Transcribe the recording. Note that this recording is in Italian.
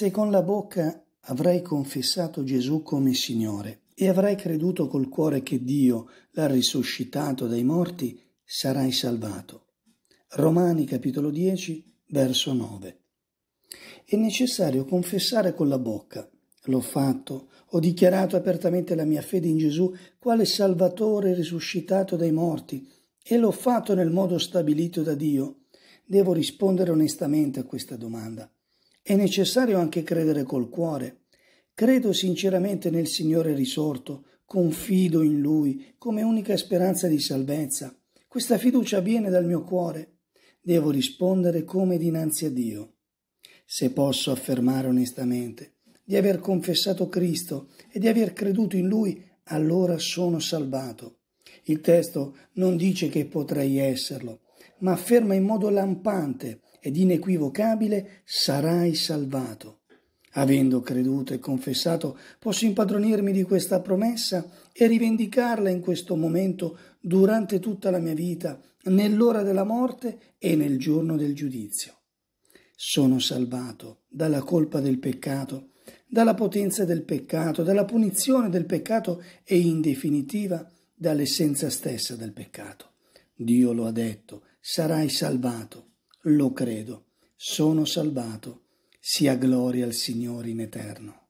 Se con la bocca avrei confessato Gesù come Signore e avrai creduto col cuore che Dio l'ha risuscitato dai morti, sarai salvato. Romani capitolo 10, verso 9. È necessario confessare con la bocca. L'ho fatto, ho dichiarato apertamente la mia fede in Gesù quale Salvatore risuscitato dai morti e l'ho fatto nel modo stabilito da Dio. Devo rispondere onestamente a questa domanda. È necessario anche credere col cuore. Credo sinceramente nel Signore risorto, confido in Lui come unica speranza di salvezza. Questa fiducia viene dal mio cuore. Devo rispondere come dinanzi a Dio. Se posso affermare onestamente di aver confessato Cristo e di aver creduto in Lui, allora sono salvato. Il testo non dice che potrei esserlo, ma afferma in modo lampante ed inequivocabile sarai salvato. Avendo creduto e confessato, posso impadronirmi di questa promessa e rivendicarla in questo momento durante tutta la mia vita, nell'ora della morte e nel giorno del giudizio. Sono salvato dalla colpa del peccato, dalla potenza del peccato, dalla punizione del peccato e in definitiva dall'essenza stessa del peccato. Dio lo ha detto, sarai salvato lo credo, sono salvato, sia gloria al Signore in eterno.